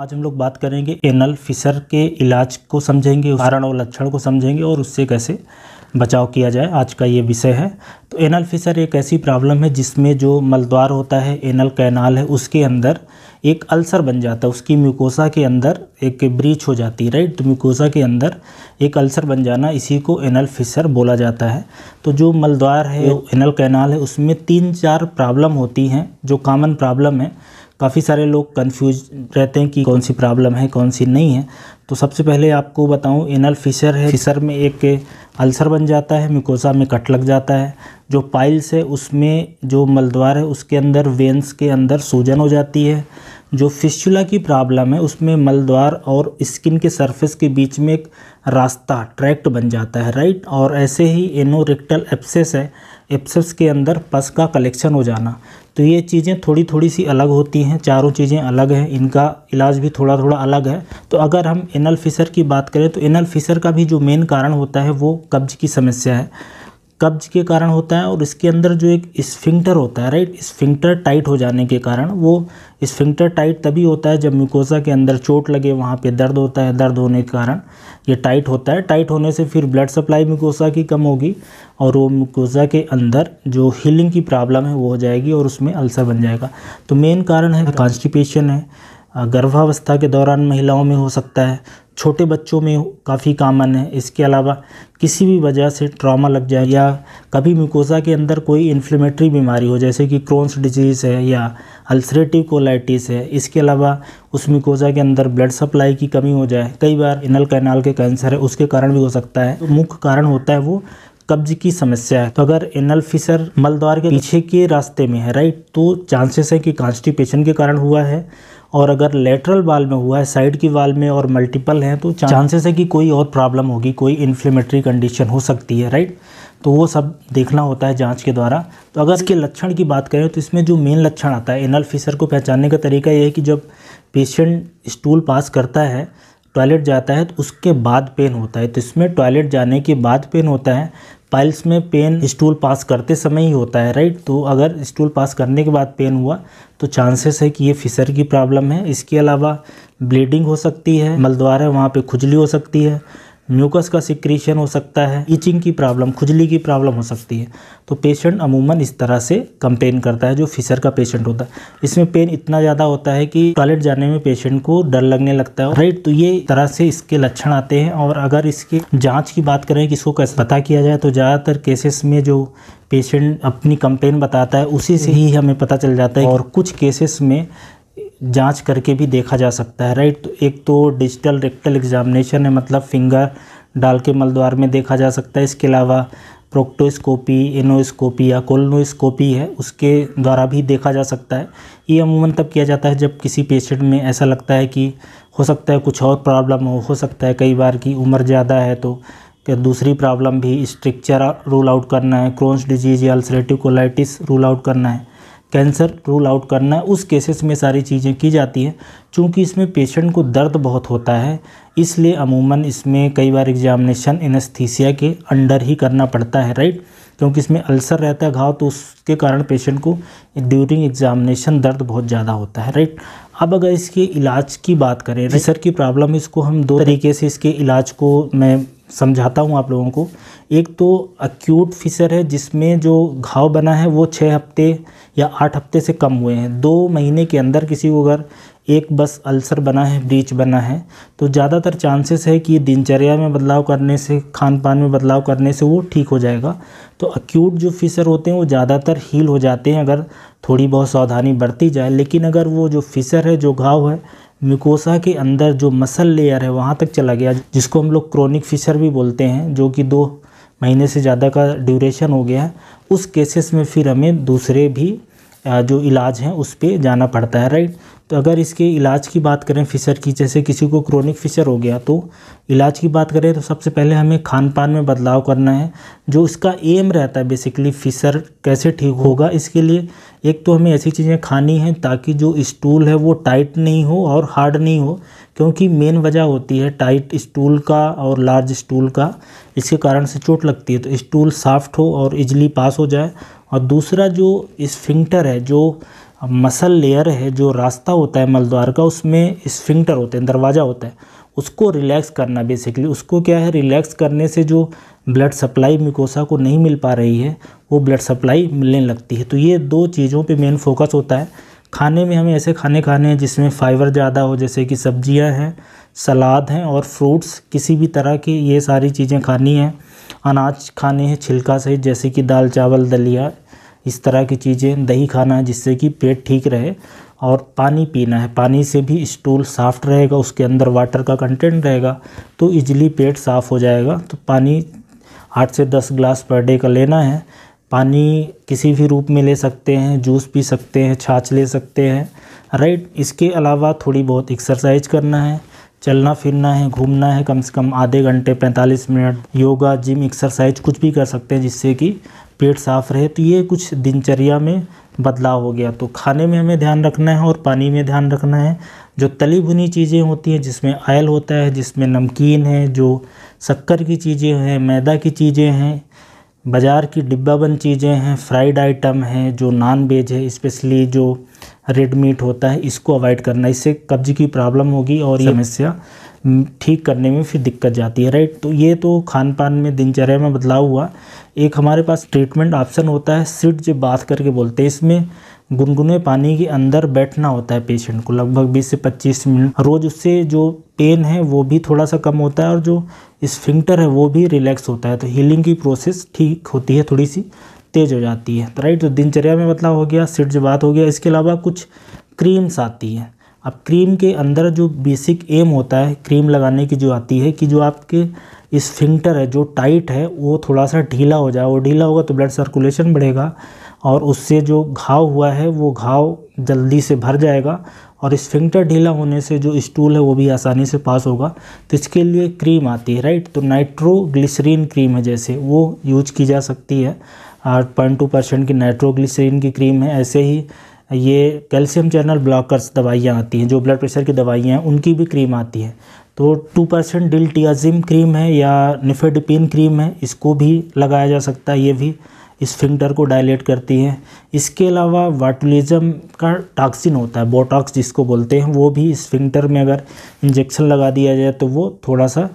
आज हम लोग बात करेंगे एनल फिशर के इलाज को समझेंगे कारण और लक्षण को समझेंगे और उससे कैसे बचाव किया जाए आज का ये विषय है तो एनल फिशर एक ऐसी प्रॉब्लम है जिसमें जो मलद्वार होता है एनल कैनाल है उसके अंदर एक अल्सर बन जाता है उसकी म्यूकोसा के अंदर एक ब्रीच हो जाती है राइट तो म्यूकोसा के अंदर एक अल्सर बन जाना इसी को एनल फिशर बोला जाता है तो जो मलद्वार है एनल कैनाल है उसमें तीन चार प्रॉब्लम होती हैं जो कामन प्रॉब्लम है काफ़ी सारे लोग कंफ्यूज रहते हैं कि कौन सी प्रॉब्लम है कौन सी नहीं है तो सबसे पहले आपको बताऊं एनल फिशर है फिशर में एक अल्सर बन जाता है म्यूकोसा में कट लग जाता है जो पाइल्स है उसमें जो मलद्वार है उसके अंदर वेंस के अंदर सूजन हो जाती है जो फिशुला की प्रॉब्लम है उसमें मलद्वार और स्किन के सरफेस के बीच में एक रास्ता ट्रैक्ट बन जाता है राइट और ऐसे ही एनोरेक्टल एप्सेस है एप्सर्स के अंदर पस का कलेक्शन हो जाना तो ये चीज़ें थोड़ी थोड़ी सी अलग होती हैं चारों चीज़ें अलग हैं इनका इलाज भी थोड़ा थोड़ा अलग है तो अगर हम एनल फिसर की बात करें तो एनल फिसर का भी जो मेन कारण होता है वो कब्ज की समस्या है कब्ज के कारण होता है और इसके अंदर जो एक स्फिंक्टर होता है राइट स्फिंक्टर टाइट हो जाने के कारण वो स्फिंक्टर टाइट तभी होता है जब म्यूकोसा के अंदर चोट लगे वहाँ पे दर्द होता है दर्द होने के कारण ये टाइट होता है टाइट होने से फिर ब्लड सप्लाई मिकोसा की कम होगी और वो मिकोसा के अंदर जो हीलिंग की प्रॉब्लम है वो हो जाएगी और उसमें अल्सर बन जाएगा तो मेन कारण है कॉन्स्टिपेशन है गर्भावस्था के दौरान महिलाओं में हो सकता है छोटे बच्चों में काफ़ी कामन है इसके अलावा किसी भी वजह से ट्रॉमा लग जाए या कभी म्यूकोसा के अंदर कोई इन्फ्लेमेटरी बीमारी हो जैसे कि क्रोन्स डिजीज़ है या अल्सरेटिव कोलाइटिस है इसके अलावा उस म्यूकोसा के अंदर ब्लड सप्लाई की कमी हो जाए कई बार इनल कैनाल के कैंसर है उसके कारण भी हो सकता है तो मुख्य कारण होता है वो कब्ज की समस्या है तो अगर एनल फिशर मलद्वार के पीछे के रास्ते में है राइट तो चांसेस है कि कॉन्स्टिपेशन के कारण हुआ है और अगर लेटरल वाल में हुआ है साइड की वाल में और मल्टीपल हैं तो चांसेस है कि कोई और प्रॉब्लम होगी कोई इन्फ्लेमेटरी कंडीशन हो सकती है राइट तो वो सब देखना होता है जांच के द्वारा तो अगर इसके लक्षण की बात करें तो इसमें जो मेन लक्षण आता है एनल फिशर को पहचानने का तरीका ये है कि जब पेशेंट स्टूल पास करता है टॉयलेट जाता है तो उसके बाद पेन होता है तो इसमें टॉयलेट जाने के बाद पेन होता है पाइल्स में पेन स्टूल पास करते समय ही होता है राइट तो अगर स्टूल पास करने के बाद पेन हुआ तो चांसेस है कि ये फिसर की प्रॉब्लम है इसके अलावा ब्लीडिंग हो सकती है मल द्वारा वहाँ पे खुजली हो सकती है म्यूकस का सिक्रीशन हो सकता है ईचिंग की प्रॉब्लम खुजली की प्रॉब्लम हो सकती है तो पेशेंट अमूमन इस तरह से कंपेन करता है जो फिसर का पेशेंट होता है इसमें पेन इतना ज़्यादा होता है कि टॉयलेट जाने में पेशेंट को डर लगने लगता है राइट तो ये तरह से इसके लक्षण आते हैं और अगर इसकी जाँच की बात करें कि इसको कैसे पता किया जाए तो ज़्यादातर केसेस में जो पेशेंट अपनी कंप्लेन बताता है उसी से ही हमें पता चल जाता है और कुछ केसेस में जांच करके भी देखा जा सकता है राइट तो एक तो डिजिटल रेक्टल एग्जामिनेशन है मतलब फिंगर डाल के मलद्वार में देखा जा सकता है इसके अलावा प्रोक्टोस्कोपी एनोस्कोपी या कोलनोस्कोपी है उसके द्वारा भी देखा जा सकता है ये अमूमन तब किया जाता है जब किसी पेशेंट में ऐसा लगता है कि हो सकता है कुछ और प्रॉब्लम हो हो सकता है कई बार की उम्र ज़्यादा है तो दूसरी प्रॉब्लम भी स्ट्रिक्चर रूल आउट करना है क्रोन्स डिजीज़ या अल्सरेटिव कोलाइटिस रूल आउट करना है कैंसर रूल आउट करना उस केसेस में सारी चीज़ें की जाती हैं क्योंकि इसमें पेशेंट को दर्द बहुत होता है इसलिए अमूमन इसमें कई बार एग्जामिनेशन एनेस्थीसिया के अंडर ही करना पड़ता है राइट क्योंकि इसमें अल्सर रहता है घाव तो उसके कारण पेशेंट को ड्यूरिंग एग्जामिनेशन दर्द बहुत ज़्यादा होता है राइट अब अगर इसके इलाज की बात करें रिसर की प्रॉब्लम इसको हम दो तरीके से इसके इलाज को मैं समझाता हूँ आप लोगों को एक तो अक्यूट फिसर है जिसमें जो घाव बना है वो छः हफ्ते या आठ हफ्ते से कम हुए हैं दो महीने के अंदर किसी को अगर एक बस अल्सर बना है ब्रीच बना है तो ज़्यादातर चांसेस है कि दिनचर्या में बदलाव करने से खान पान में बदलाव करने से वो ठीक हो जाएगा तो अक्यूट जो फिसर होते हैं वो ज़्यादातर हील हो जाते हैं अगर थोड़ी बहुत सावधानी बरती जाए लेकिन अगर वो जो फ़िसर है जो घाव है म्यूकोसा के अंदर जो मसल लेयर है वहाँ तक चला गया जिसको हम लोग क्रोनिक फिशर भी बोलते हैं जो कि दो महीने से ज़्यादा का ड्यूरेशन हो गया है उस केसेस में फिर हमें दूसरे भी जो इलाज हैं उस पर जाना पड़ता है राइट तो अगर इसके इलाज की बात करें फिशर की जैसे किसी को क्रोनिक फिशर हो गया तो इलाज की बात करें तो सबसे पहले हमें खान पान में बदलाव करना है जो इसका एम रहता है बेसिकली फिशर कैसे ठीक होगा इसके लिए एक तो हमें ऐसी चीज़ें खानी हैं ताकि जो स्टूल है वो टाइट नहीं हो और हार्ड नहीं हो क्योंकि मेन वजह होती है टाइट स्टूल का और लार्ज स्टूल का इसके कारण से चोट लगती है तो स्टूल साफ़्ट हो और इजली पास हो जाए और दूसरा जो स्फिंक्टर है जो मसल लेयर है जो रास्ता होता है मलद्वार का उसमें स्फिंक्टर होते हैं दरवाज़ा होता है उसको रिलैक्स करना बेसिकली उसको क्या है रिलैक्स करने से जो ब्लड सप्लाई मिकोसा को नहीं मिल पा रही है वो ब्लड सप्लाई मिलने लगती है तो ये दो चीज़ों पे मेन फोकस होता है खाने में हमें ऐसे खाने खाने हैं जिसमें फाइबर ज़्यादा हो जैसे कि सब्जियां हैं सलाद हैं और फ्रूट्स किसी भी तरह की ये सारी चीज़ें खानी हैं अनाज खाने हैं छिलका सहित जैसे कि दाल चावल दलिया इस तरह की चीज़ें दही खाना है जिससे कि पेट ठीक रहे और पानी पीना है पानी से भी स्टूल साफ़्ट रहेगा उसके अंदर वाटर का कंटेंट रहेगा तो इजली पेट साफ़ हो जाएगा तो पानी आठ से दस ग्लास पर डे का लेना है पानी किसी भी रूप में ले सकते हैं जूस पी सकते हैं छाछ ले सकते हैं राइट इसके अलावा थोड़ी बहुत एक्सरसाइज करना है चलना फिरना है घूमना है कम से कम आधे घंटे 45 मिनट योगा जिम एक्सरसाइज कुछ भी कर सकते हैं जिससे कि पेट साफ रहे तो ये कुछ दिनचर्या में बदलाव हो गया तो खाने में हमें ध्यान रखना है और पानी में ध्यान रखना है जो तली भुनी चीज़ें होती हैं जिसमें आयल होता है जिसमें नमकीन है जो शक्कर की चीज़ें हैं मैदा की चीज़ें हैं बाज़ार की डिब्बाबंद चीज़ें हैं फ्राइड आइटम हैं जो नॉन वेज है स्पेशली जो रेड मीट होता है इसको अवॉइड करना इससे कब्ज की प्रॉब्लम होगी और ये समस्या ठीक करने में फिर दिक्कत जाती है राइट तो ये तो खान पान में दिनचर्या में बदलाव हुआ एक हमारे पास ट्रीटमेंट ऑप्शन होता है सिट जो बात करके बोलते हैं इसमें गुनगुने पानी के अंदर बैठना होता है पेशेंट को लगभग 20 से 25 मिनट रोज़ उससे जो पेन है वो भी थोड़ा सा कम होता है और जो स्फिंक्टर है वो भी रिलैक्स होता है तो हीलिंग की प्रोसेस ठीक होती है थोड़ी सी तेज़ हो जाती है तो राइट तो दिनचर्या में बदलाव हो गया सिट बात हो गया इसके अलावा कुछ क्रीम्स आती हैं अब क्रीम के अंदर जो बेसिक एम होता है क्रीम लगाने की जो आती है कि जो आपके इस फिंगटर है जो टाइट है वो थोड़ा सा ढीला हो जाए वो ढीला होगा तो ब्लड सर्कुलेशन बढ़ेगा और उससे जो घाव हुआ है वो घाव जल्दी से भर जाएगा और इस फिंगटर ढीला होने से जो स्टूल है वो भी आसानी से पास होगा तो इसके लिए क्रीम आती है राइट तो नाइट्रोग्लिसरीन क्रीम है जैसे वो यूज की जा सकती है आठ पॉइंट टू परसेंट की नाइट्रोग्लिसरीन की क्रीम है ऐसे ही ये कैल्शियम चैनल ब्लॉकर्स दवाइयाँ आती हैं जो ब्लड प्रेशर की दवाइयाँ हैं उनकी भी क्रीम आती है तो टू परसेंट डिल्टियाजिम क्रीम है या निफेडिपिन क्रीम है इसको भी लगाया जा सकता है ये भी इस फिंगटर को डायलेट करती है इसके अलावा वाटुलिज्म का टॉक्सिन होता है बोटॉक्स जिसको बोलते हैं वो भी इस फिंगटर में अगर इंजेक्शन लगा दिया जाए तो वो थोड़ा सा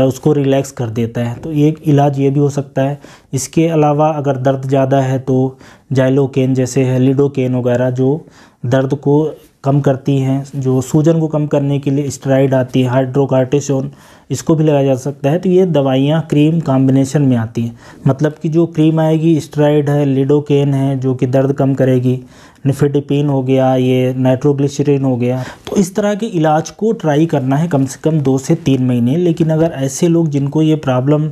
उसको रिलैक्स कर देता है तो एक इलाज ये भी हो सकता है इसके अलावा अगर दर्द ज़्यादा है तो जाइलोकेन जैसे है लिडोकेन वगैरह जो दर्द को कम करती हैं जो सूजन को कम करने के लिए स्टेराइड आती है हाइड्रोकार्टेसोन इसको भी लगाया जा सकता है तो ये दवाइयाँ क्रीम कॉम्बिनेशन में आती हैं मतलब कि जो क्रीम आएगी स्टेराइड है लिडोकेन है जो कि दर्द कम करेगी निफेडिपिन हो गया ये नाइट्रोग्लिसरीन हो गया तो इस तरह के इलाज को ट्राई करना है कम से कम दो से तीन महीने लेकिन अगर ऐसे लोग जिनको ये प्रॉब्लम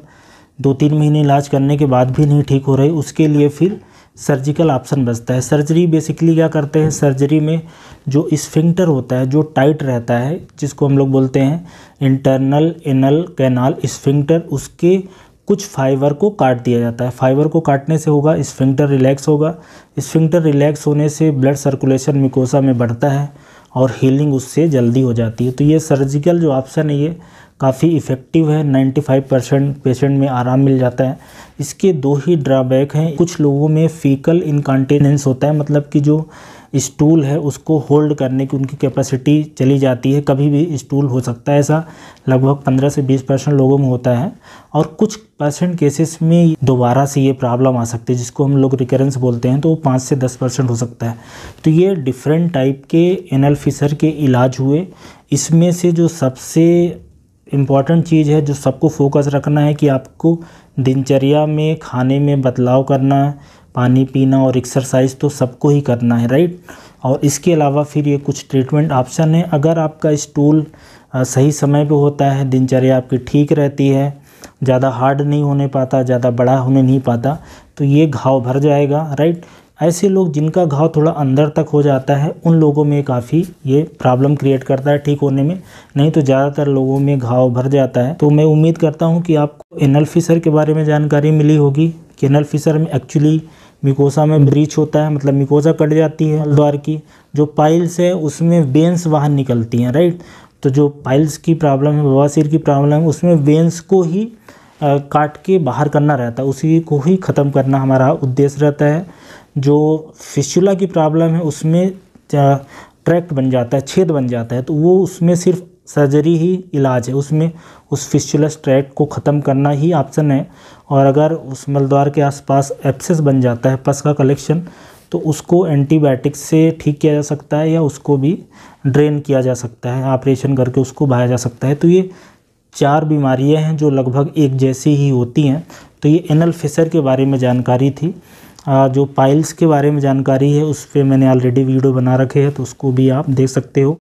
दो तीन महीने इलाज करने के बाद भी नहीं ठीक हो रही उसके लिए फिर सर्जिकल ऑप्शन बचता है सर्जरी बेसिकली क्या करते हैं सर्जरी में जो स्फिंक्टर होता है जो टाइट रहता है जिसको हम लोग बोलते हैं इंटरनल इनल कैनाल स्फिंक्टर उसके कुछ फाइबर को काट दिया जाता है फाइबर को काटने से होगा स्फिंक्टर रिलैक्स होगा स्फिंक्टर रिलैक्स होने से ब्लड सर्कुलेशन मिकोसा में बढ़ता है और हीलिंग उससे जल्दी हो जाती है तो ये सर्जिकल जो ऑप्शन है ये काफ़ी इफ़ेक्टिव है 95 परसेंट पेशेंट में आराम मिल जाता है इसके दो ही ड्रॉबैक हैं कुछ लोगों में फीकल इनकॉन्टीनेंस होता है मतलब कि जो स्टूल है उसको होल्ड करने की उनकी कैपेसिटी चली जाती है कभी भी स्टूल हो सकता है ऐसा लगभग 15 से 20 परसेंट लोगों में होता है और कुछ परसेंट केसेस में दोबारा से ये प्रॉब्लम आ सकती है जिसको हम लोग रिकरेंस बोलते हैं तो वो पाँच से दस परसेंट हो सकता है तो ये डिफरेंट टाइप के एनल फिसर के इलाज हुए इसमें से जो सबसे इम्पॉर्टेंट चीज़ है जो सबको फोकस रखना है कि आपको दिनचर्या में खाने में बदलाव करना पानी पीना और एक्सरसाइज तो सबको ही करना है राइट और इसके अलावा फिर ये कुछ ट्रीटमेंट ऑप्शन है अगर आपका स्टूल सही समय पे होता है दिनचर्या आपकी ठीक रहती है ज़्यादा हार्ड नहीं होने पाता ज़्यादा बड़ा होने नहीं पाता तो ये घाव भर जाएगा राइट ऐसे लोग जिनका घाव थोड़ा अंदर तक हो जाता है उन लोगों में काफ़ी ये प्रॉब्लम क्रिएट करता है ठीक होने में नहीं तो ज़्यादातर लोगों में घाव भर जाता है तो मैं उम्मीद करता हूँ कि आपको एनल फिशर के बारे में जानकारी मिली होगी कि एनल फिशर में एक्चुअली मिकोसा में ब्रीच होता है मतलब मिकोसा कट जाती है द्वार की जो पाइल्स है उसमें वेंस बाहर निकलती हैं राइट तो जो पाइल्स की प्रॉब्लम है बवासीर की प्रॉब्लम है उसमें वेंस को ही काट के बाहर करना रहता है उसी को ही ख़त्म करना हमारा उद्देश्य रहता है जो फिशुला की प्रॉब्लम है उसमें ट्रैक्ट बन जाता है छेद बन जाता है तो वो उसमें सिर्फ सर्जरी ही इलाज है उसमें उस फिस्चुलस ट्रैक्ट को ख़त्म करना ही ऑप्शन है और अगर उस मलद्वार के आसपास एप्सेस बन जाता है पस का कलेक्शन तो उसको एंटीबायोटिक से ठीक किया जा सकता है या उसको भी ड्रेन किया जा सकता है ऑपरेशन करके उसको बहाया जा सकता है तो ये चार बीमारियां हैं जो लगभग एक जैसी ही होती हैं तो ये एनल फिसर के बारे में जानकारी थी जो पाइल्स के बारे में जानकारी है उस पर मैंने ऑलरेडी वीडियो बना रखे हैं तो उसको भी आप देख सकते हो